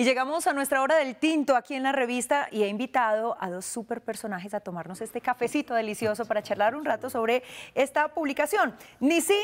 Y llegamos a nuestra hora del tinto aquí en la revista y he invitado a dos super personajes a tomarnos este cafecito delicioso para charlar un rato sobre esta publicación. Ni sí,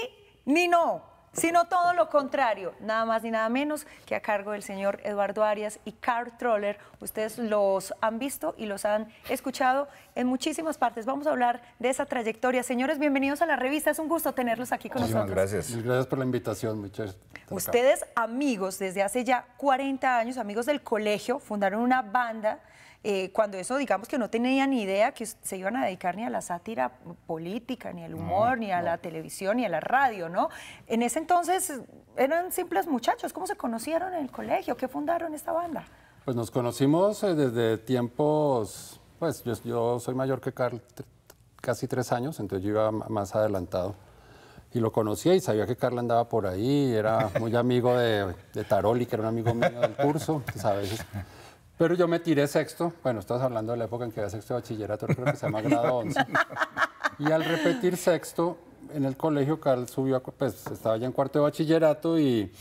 ni no sino todo lo contrario, nada más ni nada menos que a cargo del señor Eduardo Arias y Carl Troller. Ustedes los han visto y los han escuchado en muchísimas partes. Vamos a hablar de esa trayectoria. Señores, bienvenidos a la revista. Es un gusto tenerlos aquí con Muchísimas nosotros. Gracias. Gracias por la invitación, muchachos. Ustedes, amigos, desde hace ya 40 años, amigos del colegio, fundaron una banda eh, cuando eso, digamos que no tenían ni idea que se iban a dedicar ni a la sátira política, ni al humor, ni a la televisión, ni a la radio, ¿no? En ese entonces eran simples muchachos. ¿Cómo se conocieron en el colegio? ¿Qué fundaron esta banda? Pues nos conocimos eh, desde tiempos, pues yo, soy mayor que Carl, casi tres años, entonces yo iba más adelantado y lo conocía y sabía que Carla andaba por ahí, era muy amigo de, de Taroli, que era un amigo mío del curso, ¿sabes? Pero yo me tiré sexto, bueno, estás hablando de la época en que era sexto de bachillerato, creo que se llama grado 11. Y al repetir sexto, en el colegio, Carl subió, pues estaba ya en cuarto de bachillerato y,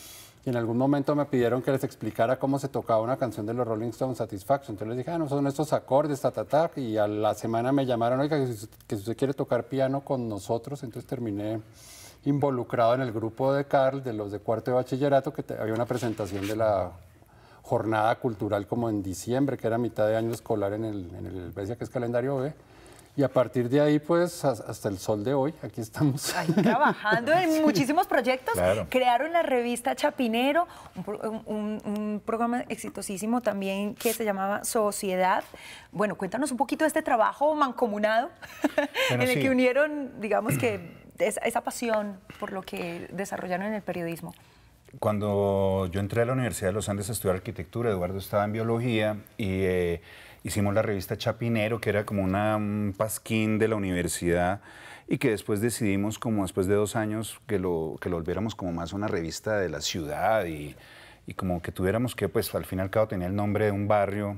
en algún momento me pidieron que les explicara cómo se tocaba una canción de los Rolling Stones, Satisfaction. Entonces les dije, ah, no, son estos acordes, ta, ta, ta. Y a la semana me llamaron, oiga, que si, usted quiere tocar piano con nosotros, entonces terminé involucrado en el grupo de Carl, de los de cuarto de bachillerato, que había una presentación de la jornada cultural como en diciembre, que era mitad de año escolar en el, en el que es calendario B. Y a partir de ahí, pues, hasta el sol de hoy, aquí estamos. Ahí trabajando en muchísimos proyectos. Crearon la revista Chapinero, un, programa exitosísimo también que se llamaba Sociedad. Bueno, cuéntanos un poquito de este trabajo mancomunado en el que unieron, digamos que, esa pasión por lo que desarrollaron en el periodismo cuando yo entré a la Universidad de los Andes a estudiar arquitectura, Eduardo estaba en biología y eh, hicimos la revista Chapinero, que era como una, un pasquín de la universidad y que después decidimos, como después de dos años, que lo, que lo volviéramos como más una revista de la ciudad y, como que tuviéramos que, pues al fin y al cabo tenía el nombre de un barrio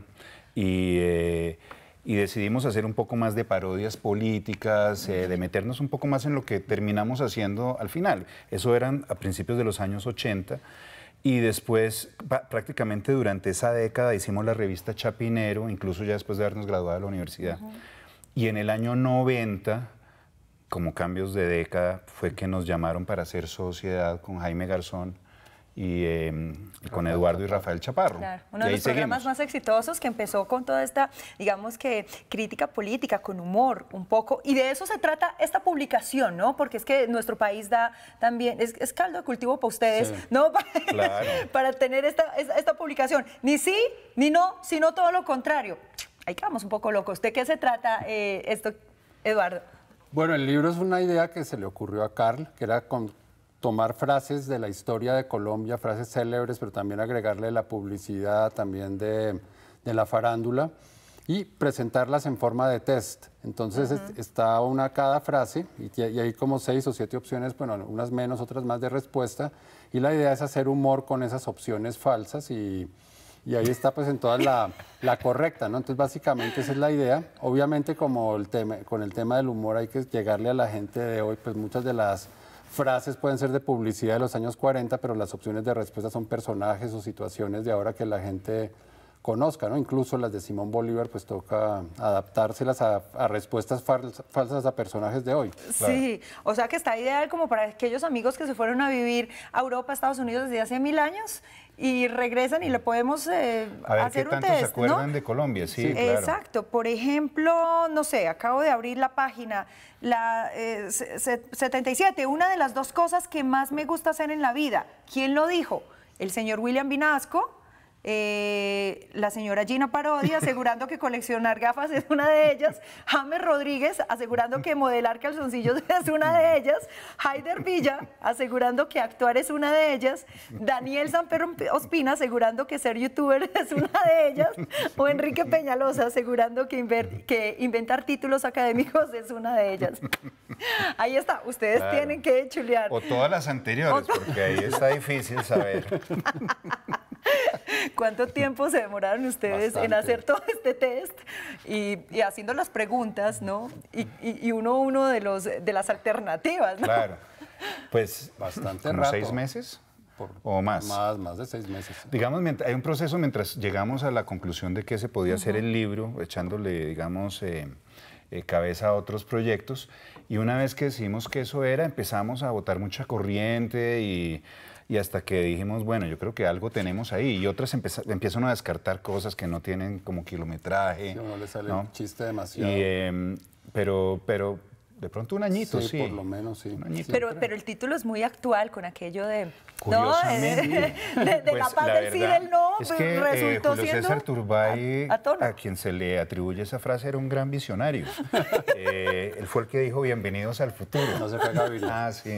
y... Eh, y decidimos hacer un poco más de parodias políticas, eh, de meternos un poco más en lo que terminamos haciendo al final. Eso eran a principios de los años 80. Y después, prácticamente durante esa década, hicimos la revista Chapinero, incluso ya después de habernos graduado de la universidad. Y en el año 90, como cambios de década, fue que nos llamaron para hacer sociedad con Jaime Garzón y, em, con Eduardo y Rafael Chaparro. Uno de los programas más exitosos que empezó con toda esta, digamos que, crítica política, con humor un poco. Y de eso se trata esta publicación, ¿no? Porque es que nuestro país da también, es, caldo de cultivo para ustedes, ¿no? Para, tener esta, esta, publicación. Ni sí, ni no, sino todo lo contrario. Ahí quedamos un poco locos. ¿De qué se trata eh, esto, Eduardo? Bueno, el libro es una idea que se le ocurrió a Carl, que era con, tomar frases de la historia de Colombia, frases célebres, pero también agregarle la publicidad también de, de la farándula y presentarlas en forma de test. Entonces está una cada frase y, hay como seis o siete opciones, bueno, unas menos, otras más de respuesta. Y la idea es hacer humor con esas opciones falsas y, y ahí está pues en toda la, la, correcta, ¿no? Entonces básicamente esa es la idea. Obviamente como el tema, con el tema del humor hay que llegarle a la gente de hoy, pues muchas de las frases pueden ser de publicidad de los años 40, pero las opciones de respuesta son personajes o situaciones de ahora que la gente conozca, ¿no? Incluso las de Simón Bolívar, pues toca adaptárselas a, respuestas falsas a personajes de hoy. Sí, o sea que está ideal como para aquellos amigos que se fueron a vivir a Europa, Estados Unidos desde hace mil años y regresan y le podemos eh, a ver, hacer tanto se acuerdan de Colombia, sí, claro. Exacto, por ejemplo, no sé, acabo de abrir la página, la 77, eh, una de las dos cosas que más me gusta hacer en la vida, ¿quién lo dijo? El señor William Vinasco eh, la señora Gina Parodi asegurando que coleccionar gafas es una de ellas, James Rodríguez asegurando que modelar calzoncillos es una de ellas, Haider Villa asegurando que actuar es una de ellas, Daniel Sanper Ospina asegurando que ser youtuber es una de ellas, o Enrique Peñalosa asegurando que, inventar títulos académicos es una de ellas. Ahí está, ustedes tienen que chulear. O todas las anteriores, porque ahí está difícil saber. ¿Cuánto tiempo se demoraron ustedes en hacer todo este test y, haciendo las preguntas, ¿no? Y, y, uno uno de los de las alternativas, ¿no? Claro. Pues bastante como seis meses o más. Más, más de seis meses. Digamos, hay un proceso mientras llegamos a la conclusión de que se podía hacer el libro, echándole, digamos, eh, eh, cabeza a otros proyectos. Y una vez que decidimos que eso era, empezamos a votar mucha corriente y y hasta que dijimos, bueno, yo creo que algo tenemos ahí. Y otras empiezan a descartar cosas que no tienen como kilometraje. no le sale chiste demasiado. Em, pero, pero de pronto un añito, sí. Por lo menos, sí. Pero, pero el título es muy actual con aquello de. ¿no? De, de pues, no. Es pues, eh, resultó Julio siendo César Turbay, a, quien se le atribuye esa frase, era un gran visionario. Eh, él fue el que dijo: Bienvenidos al futuro. No se fue Gaviria. Ah, sí,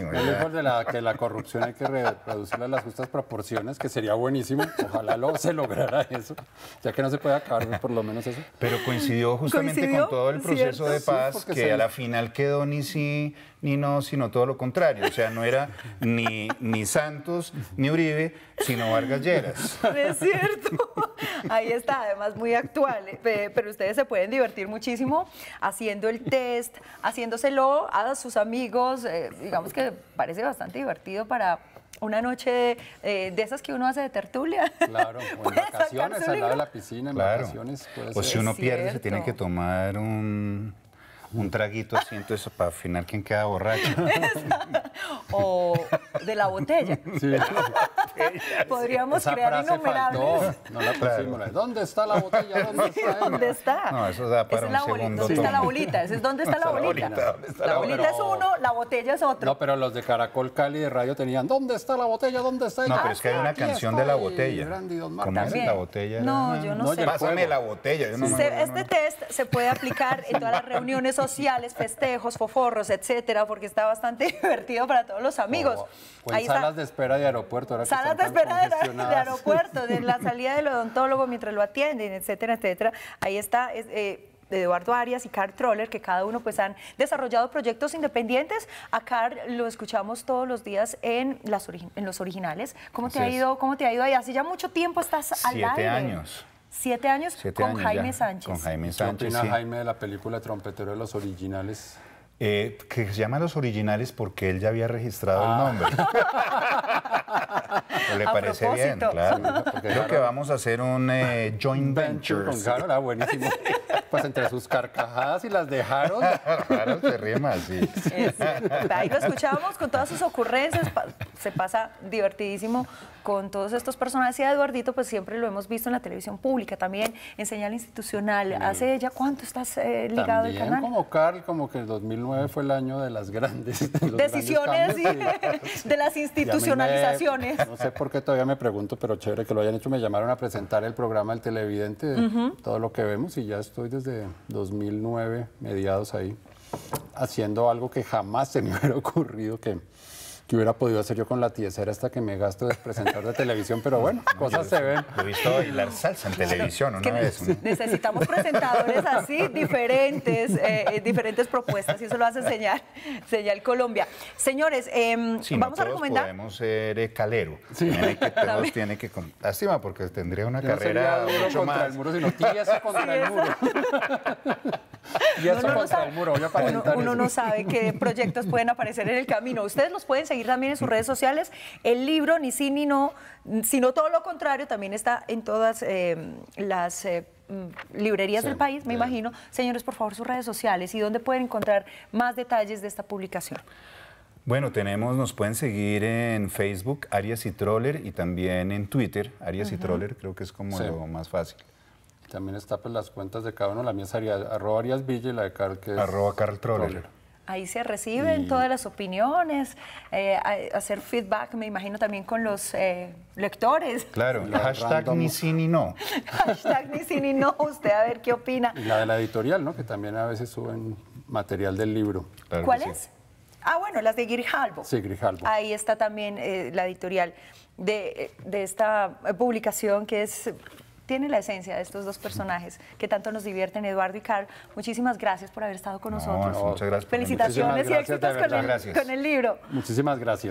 que la corrupción hay que reducirla a las justas proporciones, que sería buenísimo. Ojalá lo, se lograra eso. Ya que no se puede acabar, pues, por lo menos eso. Pero coincidió justamente con todo el proceso de paz que a la final quedó ni sí, ni no, sino todo lo contrario. O sea, no era ni, ni Santos, ni Uribe, sino Vargas Lleras. Es cierto. Ahí está, además muy actual. Eh, pero ustedes se pueden divertir muchísimo haciendo el test, haciéndoselo a sus amigos. Eh, digamos que parece bastante divertido para una noche eh, de, esas que uno hace de tertulia. Claro, o en vacaciones, al lado de la piscina, en claro. vacaciones. Puede o si uno pierde, se tiene que tomar un un traguito así, eso para afinar quién queda borracho. o de la botella. Podríamos crear innumerables. No la ¿Dónde está la botella? ¿Dónde está? ¿Dónde está? No, eso para es un la bolita, ¿Dónde está la bolita? es ¿Dónde está la bolita? La bolita es uno, la botella es otro. No, pero los de Caracol Cali de radio tenían ¿Dónde está la botella? ¿Dónde está No, pero es que hay una canción de la botella. ¿Cómo es la botella? No, yo no sé. Pásame la botella. Este test se puede aplicar en todas las reuniones sociales, festejos, foforros, etcétera, porque está bastante divertido para todos los amigos. Oh, o, en salas de espera de aeropuerto. Ahora hasta esperar de aeropuerto, de la salida del odontólogo mientras lo atienden, etcétera, etcétera. Ahí está. Eh, Eduardo Arias y Carl Troller, que cada uno pues han desarrollado proyectos independientes. A Carl lo escuchamos todos los días en, en los originales. ¿Cómo te, ha ido, ¿Cómo te ha ido ahí? Hace ya mucho tiempo estás al aire. años. Siete años con Jaime Sánchez. Con Jaime Sánchez. ¿Qué Jaime de la película Trompetero de los originales? Eh, que se llama los originales porque él ya había registrado el ah. nombre. Pues ¿Le parece bien? Claro. Creo que vamos a hacer un eh, joint venture. Ah, buenísimo. pues entre sus carcajadas y las dejaron. Harold. se sí. ahí lo escuchábamos con todas sus ocurrencias. Se pasa divertidísimo con todos estos personajes. Y a Eduardito, pues siempre lo hemos visto en la televisión pública, también en señal institucional. ¿Hace ya cuánto estás eh, ligado al canal? como Carl, como que el 2009 fue el año de las grandes decisiones de las institucionalizaciones. no sé por qué todavía me pregunto, pero chévere que lo hayan hecho. Me llamaron a presentar el programa El Televidente, de todo lo que vemos, y ya estoy desde 2009, mediados ahí, haciendo algo que jamás se me hubiera ocurrido que que hubiera podido hacer yo con la tiesera hasta que me gasto de presentar de televisión, pero bueno, cosas se ven. He visto bailar salsa en televisión, ¿no? Es Necesitamos presentadores así, diferentes, eh, eh, diferentes propuestas, y eso lo hace señal, señal Colombia. Señores, em, vamos a recomendar. Podemos ser eh, calero. Sí. Tiene que. Lástima, porque tendría una carrera mucho más. muro, sino contra el muro. y eso no, el muro. uno, uno no sabe qué proyectos pueden aparecer en el camino. Ustedes los pueden seguir también en sus redes sociales. El libro, ni sí ni no, sino todo lo contrario, también está en todas eh, las eh, mm, librerías del país, me imagino. Señores, por favor, sus redes sociales y donde pueden encontrar más detalles de esta publicación. Bueno, tenemos, nos pueden seguir en Facebook, Arias y Troller, y también en Twitter, Arias y Troller, creo que es como lo más fácil. También está pues, las cuentas de cada uno, la mía es arroba Arias Villa y la de Carl Arroba Troller. Ahí se reciben todas las opiniones, eh, hacer feedback, me imagino también con los eh, lectores. Claro, hashtag ni sí ni no. hashtag ni sí ni no, usted a ver qué opina. Y la de la editorial, ¿no? Que también a veces suben material del libro. ¿Cuál es? Ah, bueno, las de Grijalbo. Sí, Grijalbo. Ahí está también eh, la editorial de, de esta publicación que es tiene la esencia de estos dos personajes que tanto nos divierten, Eduardo y Carl. Muchísimas gracias por haber estado con nosotros. muchas gracias. Felicitaciones y éxitos con el libro. Muchísimas gracias.